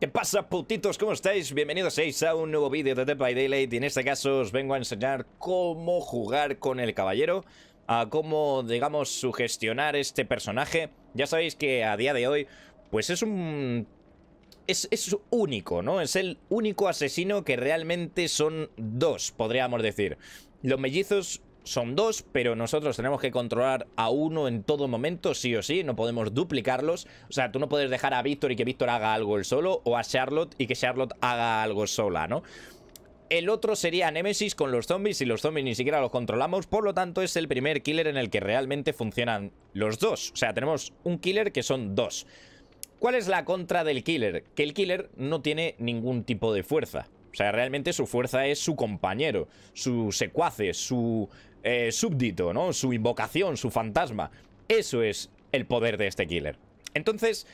¿Qué pasa, putitos? ¿Cómo estáis? Bienvenidos a un nuevo vídeo de Dead by Daylight y en este caso os vengo a enseñar cómo jugar con el caballero a cómo, digamos, sugestionar este personaje. Ya sabéis que a día de hoy, pues es un... Es, es único, ¿no? Es el único asesino que realmente son dos, podríamos decir. Los mellizos son dos, pero nosotros tenemos que controlar a uno en todo momento, sí o sí, no podemos duplicarlos. O sea, tú no puedes dejar a Víctor y que Víctor haga algo él solo, o a Charlotte y que Charlotte haga algo sola, ¿no? El otro sería Nemesis con los zombies y los zombies ni siquiera los controlamos, por lo tanto es el primer killer en el que realmente funcionan los dos. O sea, tenemos un killer que son dos. ¿Cuál es la contra del killer? Que el killer no tiene ningún tipo de fuerza. O sea, realmente su fuerza es su compañero, su secuaces, su eh, súbdito, ¿no? Su invocación, su fantasma. Eso es el poder de este killer. Entonces,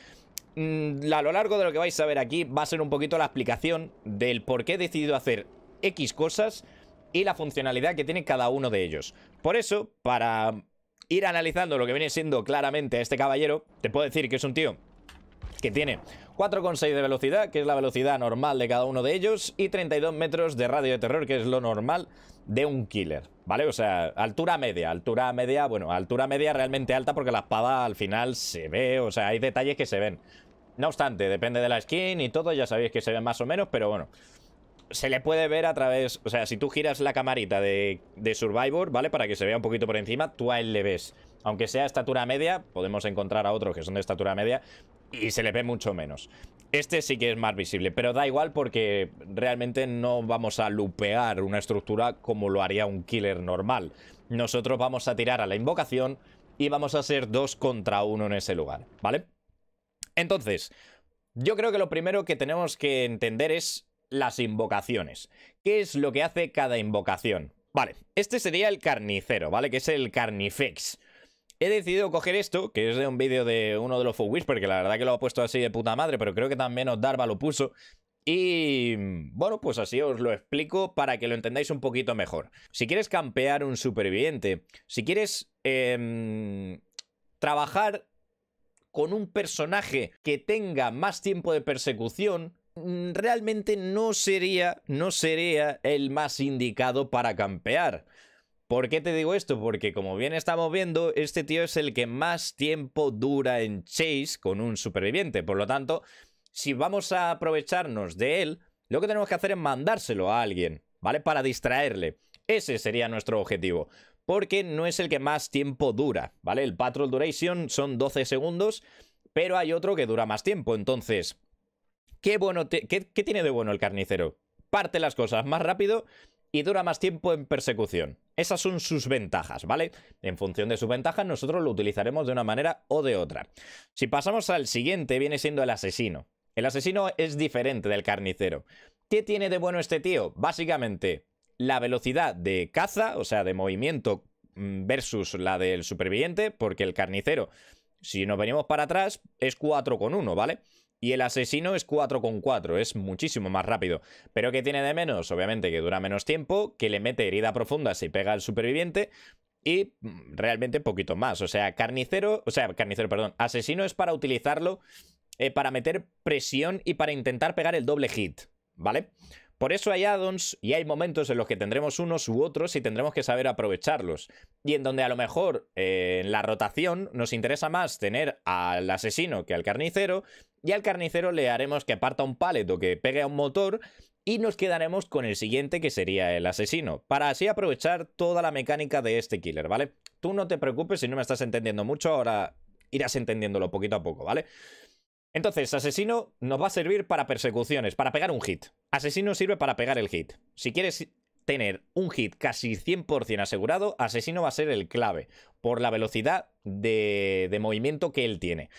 mm, a lo largo de lo que vais a ver aquí va a ser un poquito la explicación del por qué he decidido hacer X cosas y la funcionalidad que tiene cada uno de ellos. Por eso, para ir analizando lo que viene siendo claramente este caballero, te puedo decir que es un tío que tiene 4,6 de velocidad, que es la velocidad normal de cada uno de ellos, y 32 metros de radio de terror, que es lo normal de un killer. ¿Vale? O sea, altura media, altura media, bueno, altura media realmente alta porque la espada al final se ve, o sea, hay detalles que se ven. No obstante, depende de la skin y todo, ya sabéis que se ve más o menos, pero bueno. Se le puede ver a través, o sea, si tú giras la camarita de, de Survivor, ¿vale? Para que se vea un poquito por encima, tú a él le ves aunque sea estatura media, podemos encontrar a otros que son de estatura media, y se le ve mucho menos. Este sí que es más visible, pero da igual porque realmente no vamos a lupear una estructura como lo haría un killer normal. Nosotros vamos a tirar a la invocación y vamos a ser dos contra uno en ese lugar, ¿vale? Entonces, yo creo que lo primero que tenemos que entender es las invocaciones. ¿Qué es lo que hace cada invocación? Vale, este sería el carnicero, ¿vale? Que es el carnifex. He decidido coger esto, que es de un vídeo de uno de los Food Whisper, que la verdad que lo ha puesto así de puta madre, pero creo que también Darva lo puso. Y bueno, pues así os lo explico para que lo entendáis un poquito mejor. Si quieres campear un superviviente, si quieres em, trabajar con un personaje que tenga más tiempo de persecución, mm, realmente no sería, no sería el más indicado para campear. ¿Por qué te digo esto? Porque como bien estamos viendo, este tío es el que más tiempo dura en Chase con un superviviente. Por lo tanto, si vamos a aprovecharnos de él, lo que tenemos que hacer es mandárselo a alguien, ¿vale? Para distraerle. Ese sería nuestro objetivo. Porque no es el que más tiempo dura, ¿vale? El Patrol Duration son 12 segundos, pero hay otro que dura más tiempo. Entonces, ¿qué, qué tiene de bueno el carnicero? Parte las cosas más rápido y dura más tiempo en persecución. Esas son sus ventajas, ¿vale? En función de sus ventajas, nosotros lo utilizaremos de una manera o de otra. Si pasamos al siguiente, viene siendo el asesino. El asesino es diferente del carnicero. ¿Qué tiene de bueno este tío? Básicamente, la velocidad de caza, o sea, de movimiento mm, versus la del superviviente, porque el carnicero, si nos venimos para atrás, es 4 con 1, ¿vale? y el asesino es con 4, es muchísimo más rápido. Pero ¿qué tiene de menos? Obviamente que dura menos tiempo, que le mete herida profunda si pega al superviviente, y mm, realmente poquito más. O sea, carnicero, o sea, carnicero, perdón, asesino es para utilizarlo eh, para meter presión y para intentar pegar el doble hit, ¿vale? Por eso hay addons y hay momentos en los que tendremos unos u otros y tendremos que saber aprovecharlos. Y en donde a lo mejor eh, en la rotación nos interesa más tener al asesino que al carnicero, y al carnicero le haremos que aparta un palet o que pegue a un motor, y nos quedaremos con el siguiente que sería el asesino, para así aprovechar toda la mecánica de este killer, ¿vale? Tú no te preocupes si no me estás entendiendo mucho, ahora irás entendiéndolo poquito a poco, ¿vale? vale entonces, asesino nos va a servir para persecuciones, para pegar un hit. Asesino sirve para pegar el hit. Si quieres tener un hit casi 100% asegurado, asesino va a ser el clave, por la velocidad de, movimiento que él tiene.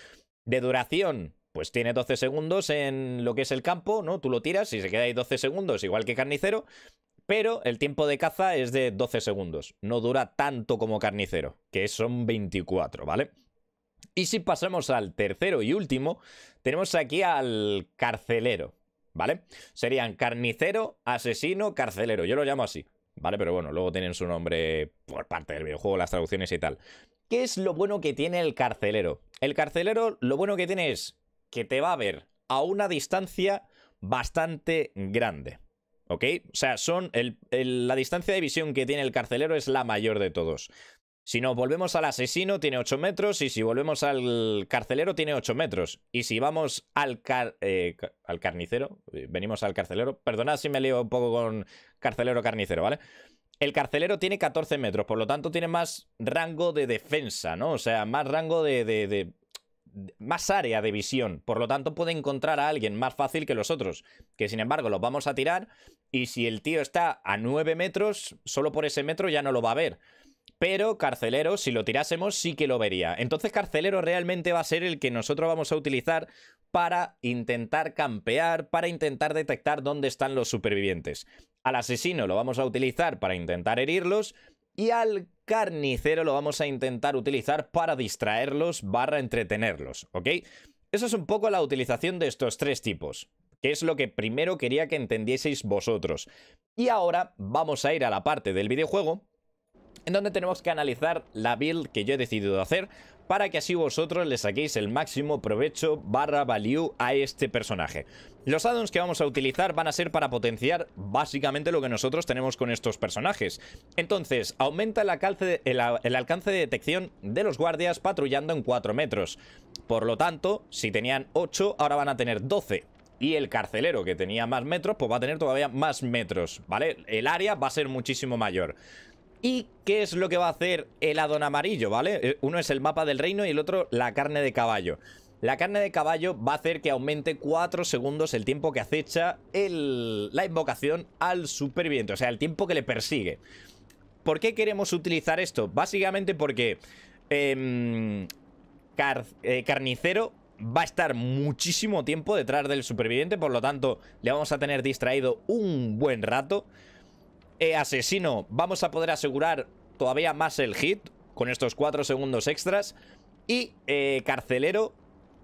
De duración, pues tiene 12 segundos en lo que es el campo, ¿no? Tú lo tiras y se queda ahí 12 segundos, igual que carnicero, pero el tiempo de caza es de 12 segundos. No dura tanto como carnicero, que son 24, ¿vale? Y si pasamos al tercero y último, tenemos aquí al carcelero, ¿vale? Serían carnicero, asesino, carcelero, yo lo llamo así, ¿vale? Pero bueno, luego tienen su nombre por parte del videojuego, las traducciones y tal. ¿Qué es lo bueno que tiene el carcelero? El carcelero lo bueno que tiene es que te va a ver a una distancia bastante grande. ¿Ok? O sea, son la distancia de visión que tiene el carcelero es la mayor de todos. Si nos volvemos al asesino, tiene 8 metros. Y si volvemos al carcelero, tiene 8 metros. Y si vamos al, eh, al carnicero, eh, venimos al carcelero. Perdonad si me lío un poco con carcelero-carnicero, ¿vale? El carcelero tiene 14 metros, por lo tanto tiene más rango de defensa, ¿no? O sea, más rango de, de, más área de visión. Por lo tanto, puede encontrar a alguien más fácil que los otros. Que sin embargo, los vamos a tirar. Y si el tío está a 9 metros, solo por ese metro ya no lo va a ver pero Carcelero, si lo tirásemos, sí que lo vería. Entonces Carcelero realmente va a ser el que nosotros vamos a utilizar para intentar campear, para intentar detectar dónde están los supervivientes. Al asesino lo vamos a utilizar para intentar herirlos y al carnicero lo vamos a intentar utilizar para distraerlos barra entretenerlos, ¿ok? Eso es un poco la utilización de estos tres tipos, que es lo que primero quería que entendieseis vosotros. Y ahora vamos a ir a la parte del videojuego en donde tenemos que analizar la build que yo he decidido hacer para que así vosotros le saquéis el máximo provecho barra value a este personaje. Los addons que vamos a utilizar van a ser para potenciar básicamente lo que nosotros tenemos con estos personajes. Entonces, aumenta el alcance de, alcance de detección de los guardias patrullando en 4 metros. Por lo tanto, si tenían 8, ahora van a tener 12. Y el carcelero, que tenía más metros, pues va a tener todavía más metros, ¿vale? El área va a ser muchísimo mayor. ¿Y qué es lo que va a hacer el Adon Amarillo, vale? Eh, uno es el mapa del reino y el otro la carne de caballo. La carne de caballo va a hacer que aumente 4 segundos el tiempo que acecha la invocación al superviviente, o sea, el tiempo que le persigue. ¿Por qué queremos utilizar esto? Básicamente porque em, eh, Carnicero va a estar muchísimo tiempo detrás del superviviente, por lo tanto le vamos a tener distraído un buen rato. Eh, asesino, vamos a poder asegurar todavía más el hit con estos 4 segundos extras. Y eh, carcelero,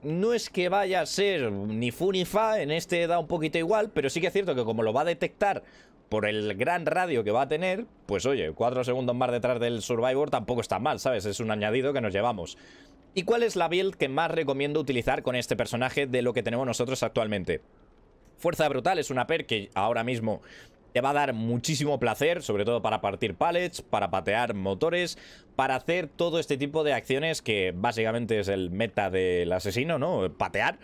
no es que vaya a ser ni fu ni fa, en este da un poquito igual, pero sí que es cierto que como lo va a detectar por el gran radio que va a tener, pues oye, 4 segundos más detrás del Survivor tampoco está mal, ¿sabes? Es un añadido que nos llevamos. ¿Y cuál es la build que más recomiendo utilizar con este personaje de lo que tenemos nosotros actualmente? Fuerza Brutal es una per que ahora mismo te va a dar muchísimo placer, sobre todo para partir pallets, para patear motores, para hacer todo este tipo de acciones que básicamente es el meta del asesino, ¿no? Patear,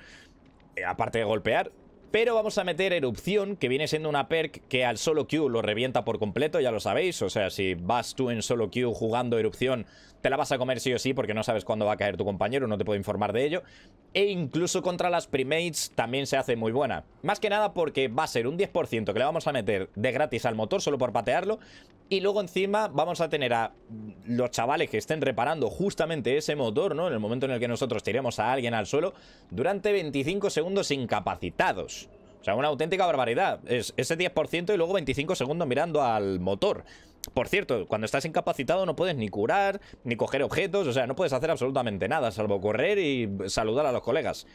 eh, aparte de golpear. Pero vamos a meter Erupción, que viene siendo una perk que al solo queue lo revienta por completo, ya lo sabéis. O sea, si vas tú en solo queue jugando Erupción, te la vas a comer sí o sí porque no sabes cuándo va a caer tu compañero, no te puedo informar de ello. E incluso contra las primates también se hace muy buena. Más que nada porque va a ser un 10% que le vamos a meter de gratis al motor solo por patearlo. Y luego encima vamos a tener a los chavales que estén reparando justamente ese motor, ¿no? En el momento en el que nosotros tiremos a alguien al suelo, durante 25 segundos incapacitados. O sea, una auténtica barbaridad. Es ese 10% y luego 25 segundos mirando al motor. Por cierto, cuando estás incapacitado no puedes ni curar, ni coger objetos, o sea, no puedes hacer absolutamente nada, salvo correr y saludar a los colegas.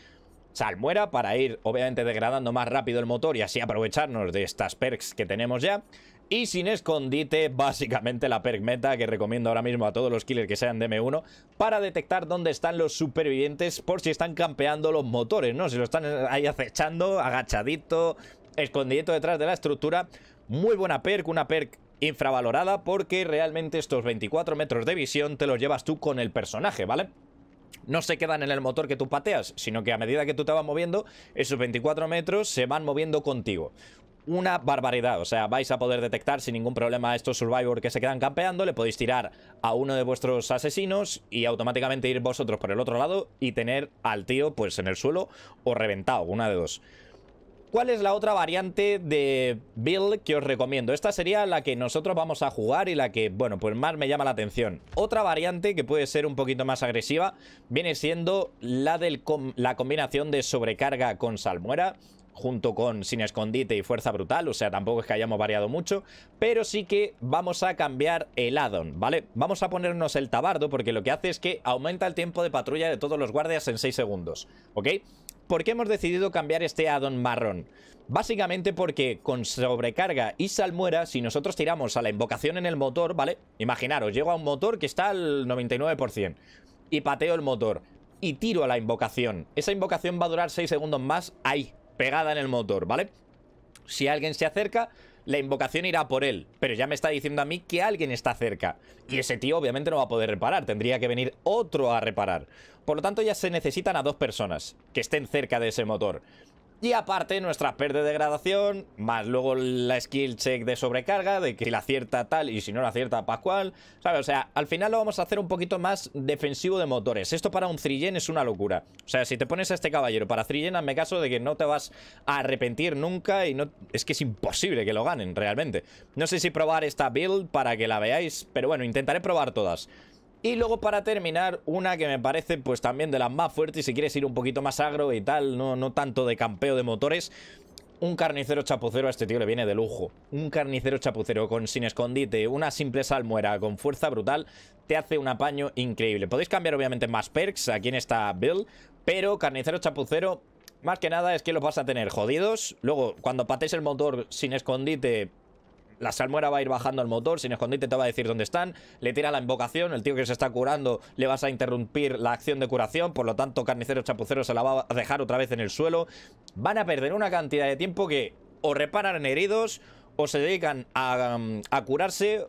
Salmuera para ir, obviamente, degradando más rápido el motor y así aprovecharnos de estas perks que tenemos ya y sin escondite, básicamente la perk meta que recomiendo ahora mismo a todos los killers que sean de m 1 para detectar dónde están los supervivientes por si están campeando los motores, ¿no? Si lo están ahí acechando, agachadito, escondidito detrás de la estructura. Muy buena perk, una perk infravalorada porque realmente estos 24 metros de visión te los llevas tú con el personaje, ¿vale? no se quedan en el motor que tú pateas, sino que a medida que tú te vas moviendo, esos 24 metros se van moviendo contigo una barbaridad. O sea, vais a poder detectar sin ningún problema a estos survivors que se quedan campeando. Le podéis tirar a uno de vuestros asesinos y automáticamente ir vosotros por el otro lado y tener al tío pues en el suelo o reventado, una de dos. ¿Cuál es la otra variante de build que os recomiendo? Esta sería la que nosotros vamos a jugar y la que, bueno, pues más me llama la atención. Otra variante que puede ser un poquito más agresiva viene siendo la la combinación de sobrecarga con salmuera junto con Sin Escondite y Fuerza Brutal, o sea, tampoco es que hayamos variado mucho, pero sí que vamos a cambiar el addon, ¿vale? Vamos a ponernos el tabardo porque lo que hace es que aumenta el tiempo de patrulla de todos los guardias en 6 segundos, ¿ok? ¿Por qué hemos decidido cambiar este addon marrón? Básicamente porque con sobrecarga y salmuera, si nosotros tiramos a la invocación en el motor, ¿vale? Imaginaros, llego a un motor que está al 99% y pateo el motor y tiro a la invocación. Esa invocación va a durar 6 segundos más ahí, pegada en el motor, ¿vale? Si alguien se acerca, la invocación irá por él, pero ya me está diciendo a mí que alguien está cerca. Y ese tío obviamente no va a poder reparar, tendría que venir otro a reparar. Por lo tanto ya se necesitan a dos personas que estén cerca de ese motor. Y aparte nuestra pérdida de degradación, más luego la skill check de sobrecarga, de que la acierta tal y si no la acierta Pascual. ¿Sabes? O sea, al final lo vamos a hacer un poquito más defensivo de motores. Esto para un Trillen es una locura. O sea, si te pones a este caballero para Trillen, hazme caso de que no te vas a arrepentir nunca y no... Es que es imposible que lo ganen, realmente. No sé si probar esta build para que la veáis, pero bueno, intentaré probar todas. Y luego para terminar, una que me parece pues también de las más fuertes, si quieres ir un poquito más agro y tal, no, no tanto de campeo de motores, un carnicero chapucero a este tío le viene de lujo. Un carnicero chapucero con sin escondite, una simple salmuera con fuerza brutal, te hace un apaño increíble. Podéis cambiar obviamente más perks aquí en esta bill pero carnicero chapucero, más que nada es que los vas a tener jodidos. Luego, cuando patéis el motor sin escondite, la salmuera va a ir bajando al motor, sin escondite te va a decir dónde están, le tira la invocación, el tío que se está curando le vas a interrumpir la acción de curación, por lo tanto Carnicero Chapucero se la va a dejar otra vez en el suelo. Van a perder una cantidad de tiempo que o reparan heridos, o se dedican a, um, curarse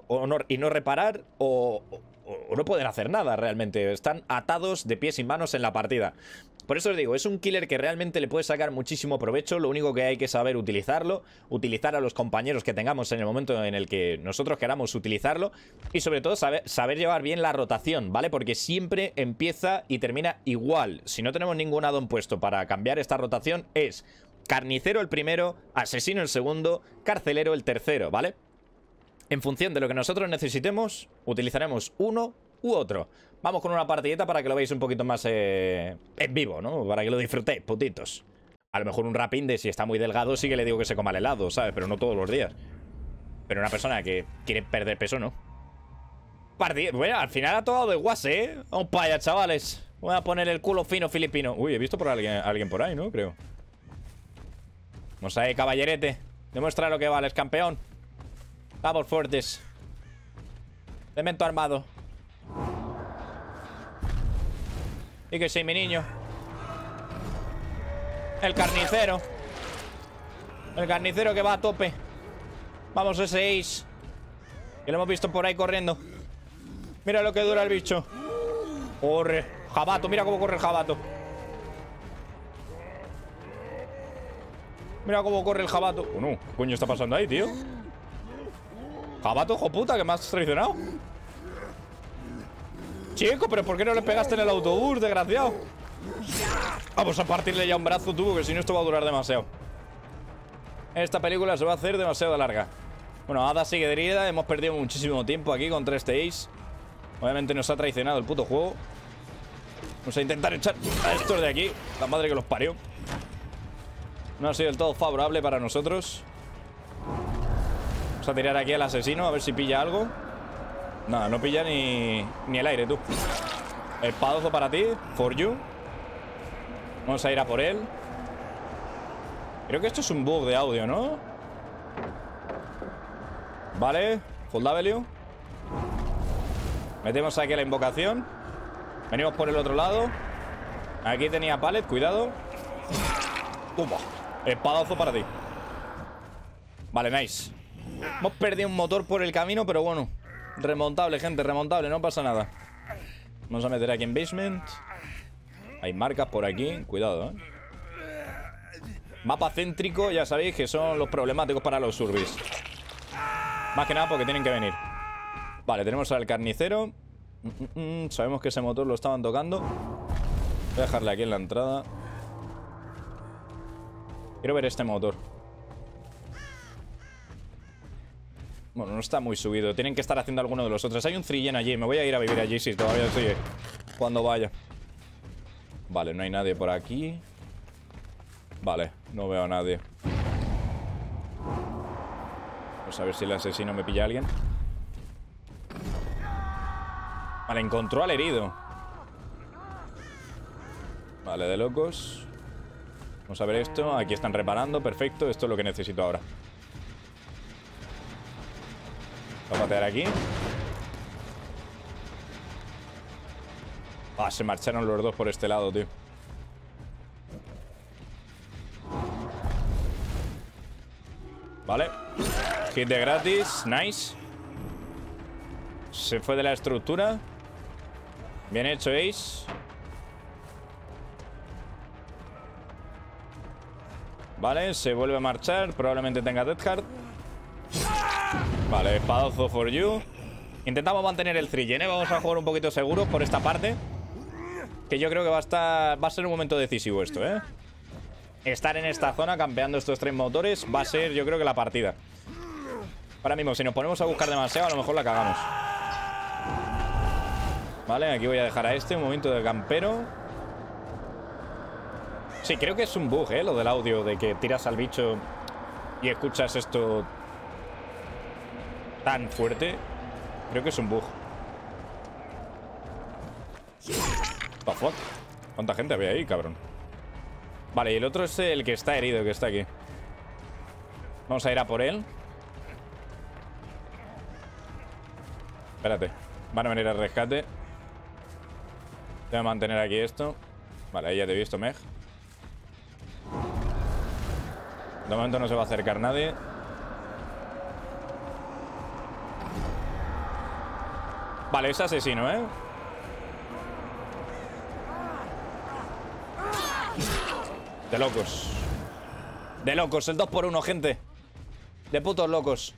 y no reparar, o, o no pueden hacer nada realmente. Están atados de pies y manos en la partida. Por eso os digo, es un killer que realmente le puede sacar muchísimo provecho, lo único que hay que saber utilizarlo, utilizar a los compañeros que tengamos en el momento en el que nosotros queramos utilizarlo y sobre todo saber, llevar bien la rotación, ¿vale? Porque siempre empieza y termina igual. Si no tenemos ningún addon puesto para cambiar esta rotación es carnicero el primero, asesino el segundo, carcelero el tercero, ¿vale? En función de lo que nosotros necesitemos, utilizaremos uno u otro. Vamos con una partidita para que lo veáis un poquito más eh, en vivo, ¿no? Para que lo disfrutéis, putitos. A lo mejor un rapín de si está muy delgado sí que le digo que se coma el helado, ¿sabes? Pero no todos los días. Pero una persona que quiere perder peso, ¿no? Partid bueno, al final ha todo de guase, ¿eh? Vamos para chavales. Voy a poner el culo fino filipino. Uy, he visto por alguien, alguien por ahí, ¿no? Creo. Vamos ahí, caballerete. Demuestra lo que vales, campeón. Vamos fuertes. Elemento armado. Y que sí, mi niño. El carnicero. El carnicero que va a tope. Vamos, ese Ace. Y lo hemos visto por ahí corriendo. Mira lo que dura el bicho. Corre. Jabato, mira cómo corre el jabato. Mira cómo corre el jabato. ¿Qué coño está pasando ahí, tío? Jabato, hijo puta, que me has traicionado. Chico, pero ¿por qué no le pegaste en el autobús, desgraciado? Vamos a partirle ya un brazo, tú, que si no esto va a durar demasiado. Esta película se va a hacer demasiado larga. Bueno, Ada sigue Hemos perdido muchísimo tiempo aquí contra este Ace. Obviamente nos ha traicionado el puto juego. Vamos a intentar echar a estos de aquí. La madre que los parió. No ha sido del todo favorable para nosotros. Vamos a tirar aquí al asesino a ver si pilla algo. Nada, no pilla ni, ni el aire, tú. Espadazo para ti, for you. Vamos a ir a por él. Creo que esto es un bug de audio, ¿no? Vale, full W. Metemos aquí la invocación. Venimos por el otro lado. Aquí tenía pallet, cuidado. Espadazo para ti. Vale, nice. Hemos perdido un motor por el camino, pero bueno. Remontable, gente, remontable, no pasa nada Vamos a meter aquí en basement Hay marcas por aquí, cuidado, eh. Mapa céntrico, ya sabéis que son los problemáticos para los surbis Más que nada porque tienen que venir Vale, tenemos al carnicero mm, mm, mm, Sabemos que ese motor lo estaban tocando Voy a dejarle aquí en la entrada Quiero ver este motor Bueno, no está muy subido. Tienen que estar haciendo alguno de los otros. Hay un Trillen allí. Me voy a ir a vivir allí si todavía estoy... Cuando vaya. Vale, no hay nadie por aquí. Vale, no veo a nadie. Vamos a ver si el asesino me pilla a alguien. Vale, encontró al herido. Vale, de locos. Vamos a ver esto. Aquí están reparando. Perfecto. Esto es lo que necesito ahora. Vamos a patear aquí. Ah, se marcharon los dos por este lado, tío. Vale. Hit de gratis. Nice. Se fue de la estructura. Bien hecho, Ace. Vale, se vuelve a marchar. Probablemente tenga Death Vale, espadazo for you. Intentamos mantener el 3 ¿eh? Vamos a jugar un poquito seguros por esta parte. Que yo creo que va a estar. Va a ser un momento decisivo esto, ¿eh? Estar en esta zona campeando estos tres motores va a ser, yo creo que la partida. Ahora mismo, si nos ponemos a buscar demasiado, a lo mejor la cagamos. Vale, aquí voy a dejar a este un momento de campero. Sí, creo que es un bug, ¿eh? Lo del audio, de que tiras al bicho y escuchas esto tan fuerte Creo que es un bug The fuck? ¿Cuánta gente había ahí, cabrón? Vale, y el otro es el que está herido, que está aquí Vamos a ir a por él Espérate Van a venir al rescate Voy a mantener aquí esto Vale, ahí ya te he visto, Meg De momento no se va a acercar nadie Vale, es asesino, ¿eh? De locos. De locos, el 2 por 1 gente. De putos locos.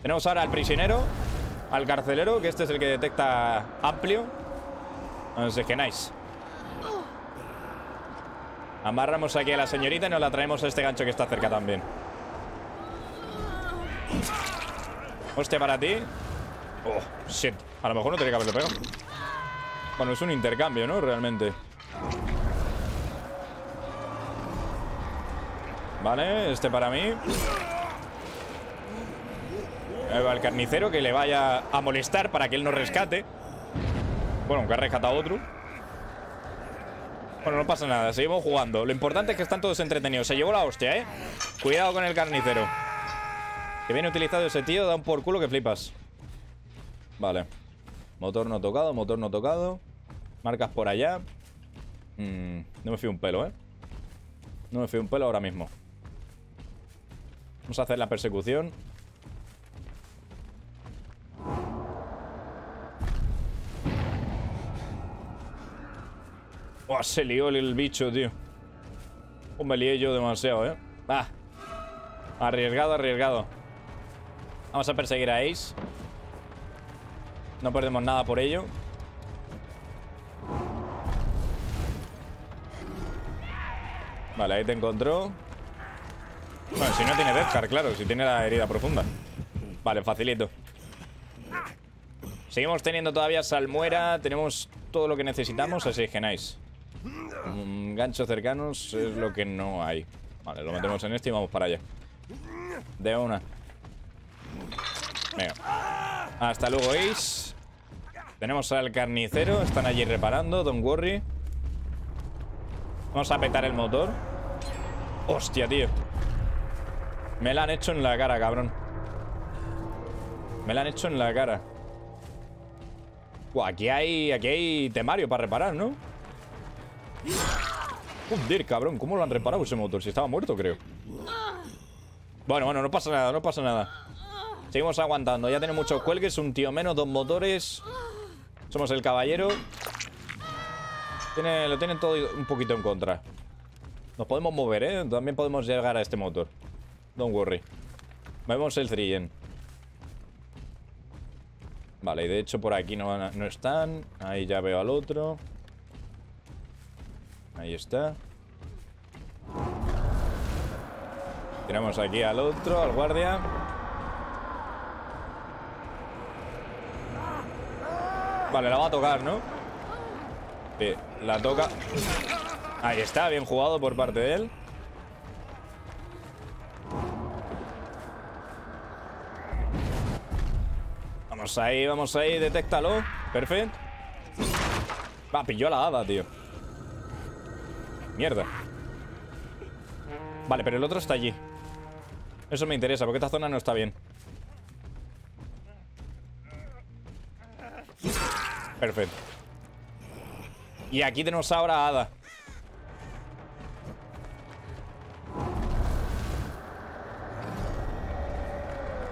Tenemos ahora al prisionero, al carcelero, que este es el que detecta amplio. Entonces, que nice. Amarramos aquí a la señorita y nos la traemos a este gancho que está cerca también. Hostia, para ti. Oh, shit. A lo mejor no tenía que haberlo pegado. Bueno, es un intercambio, ¿no? Realmente. Vale, este para mí. Ahí eh, va el carnicero que le vaya a molestar para que él no rescate. Bueno, aunque ha rescatado otro. Bueno, no pasa nada, seguimos jugando. Lo importante es que están todos entretenidos. Se llevó la hostia, ¿eh? Cuidado con el carnicero. Que viene utilizado ese tío, da un por culo que flipas. Vale. Motor no tocado, motor no tocado. Marcas por allá. Mm, no me fui un pelo, ¿eh? No me fui un pelo ahora mismo. Vamos a hacer la persecución. se lió el bicho, tío. Pues me lié yo demasiado, ¿eh? Ah. Arriesgado, arriesgado. Vamos a perseguir a Ace. No perdemos nada por ello. Vale, ahí te encontró. Bueno, si no tiene Deathcar, claro, si tiene la herida profunda. Vale, facilito. Seguimos teniendo todavía salmuera, tenemos todo lo que necesitamos, así que nice. Mm, gancho cercanos es lo que no hay. Vale, lo metemos en este y vamos para allá. De una. Hasta luego, Ace. Tenemos al carnicero. Están allí reparando. Don't worry. Vamos a petar el motor. Hostia, tío. Me la han hecho en la cara, cabrón. Me la han hecho en la cara. aquí hay, aquí hay temario para reparar, ¿no? Joder, cabrón, ¿cómo lo han reparado ese motor? Si estaba muerto, creo Bueno, bueno, no pasa nada, no pasa nada Seguimos aguantando. Ya tiene muchos cuelgues. Un tío menos, dos motores. Somos el caballero. lo tienen todo un poquito en contra. Nos podemos mover, ¿eh? También podemos llegar a este motor. Don't worry. Vemos el Trillen. Vale, y de hecho por aquí no, no están. Ahí ya veo al otro. Ahí está. tenemos aquí al otro, al guardia. Vale, la va a tocar, ¿no? la toca. Ahí está, bien jugado por parte de él. Vamos ahí, vamos ahí, detéctalo. Perfecto. Va, pilló la hada, tío. Mierda. Vale, pero el otro está allí. Eso me interesa, porque esta zona no está bien. Perfecto. Y aquí tenemos ahora a Ada.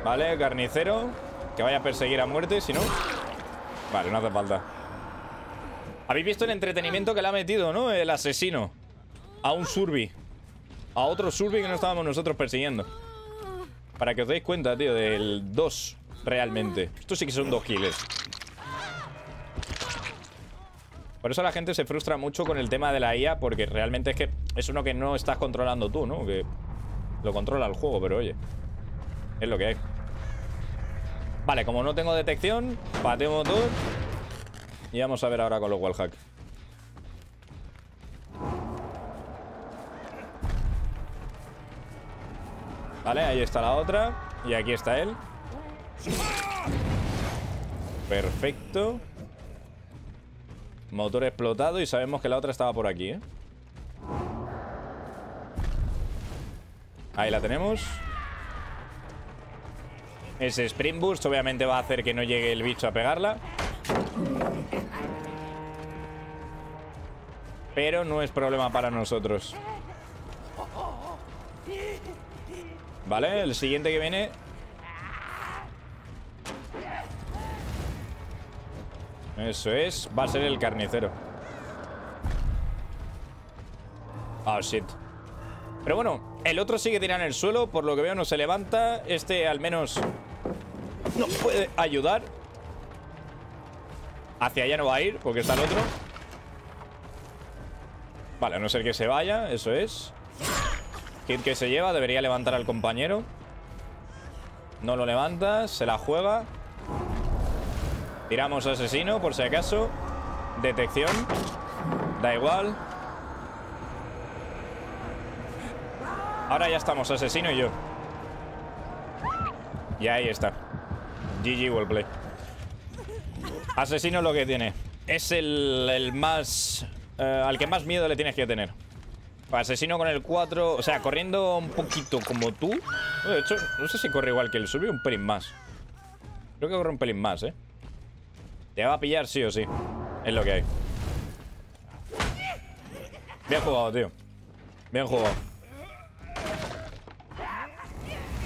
Vale, carnicero. Que vaya a perseguir a muerte, si no... Vale, no hace falta. Habéis visto el entretenimiento que le ha metido, ¿no? El asesino. A un surbi. A otro surbi que no estábamos nosotros persiguiendo. Para que os deis cuenta, tío, del 2 realmente. Esto sí que son dos kills. Por eso la gente se frustra mucho con el tema de la IA, porque realmente es que es uno que no estás controlando tú, ¿no? Que lo controla el juego, pero oye, es lo que hay. Vale, como no tengo detección, pateo tú Y vamos a ver ahora con los wallhack. Vale, ahí está la otra. Y aquí está él. Perfecto. Motor explotado y sabemos que la otra estaba por aquí, ¿eh? Ahí la tenemos. Ese Spring Boost obviamente va a hacer que no llegue el bicho a pegarla. Pero no es problema para nosotros. Vale, el siguiente que viene Eso es. Va a ser el carnicero. ah shit. Pero bueno, el otro sigue tirando en el suelo. Por lo que veo no se levanta. Este al menos No puede ayudar. Hacia allá no va a ir porque está el otro. Vale, a no ser que se vaya. Eso es. Kit que se lleva. Debería levantar al compañero. No lo levanta. Se la juega. Tiramos asesino, por si acaso. Detección. Da igual. Ahora ya estamos, asesino y yo. Y ahí está. GG Wallplay. Asesino lo que tiene. Es el, más... Eh, al que más miedo le tienes que tener. Asesino con el 4... O sea, corriendo un poquito como tú... De hecho, no sé si corre igual que él Sube un pelín más. Creo que corre un pelín más, ¿eh? Te va a pillar sí o sí. Es lo que hay. Bien jugado, tío. Bien jugado.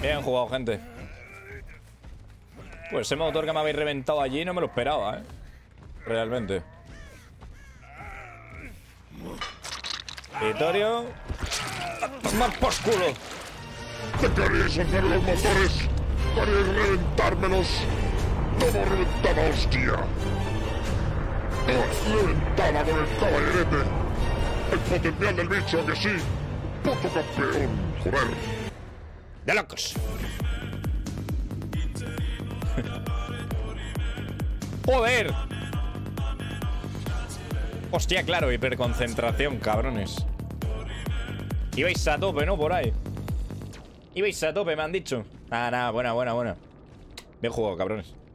Bien jugado, gente. Pues ese motor que me habéis reventado allí no me lo esperaba, ¿eh? Realmente. Vitorio. más por ¿Qué queréis hacer los motores? ¿Queréis reventármelos? reventármelos? la hostia. Accidentada con el caballerete. El potencial del bicho, que sí. Puto campeón, joder. De locos. joder. Hostia, claro, hiperconcentración, cabrones. Ibais a tope, ¿no? Por ahí. Ibais a tope, me han dicho. Ah, nada, buena, buena, buena. Bien jugado, cabrones.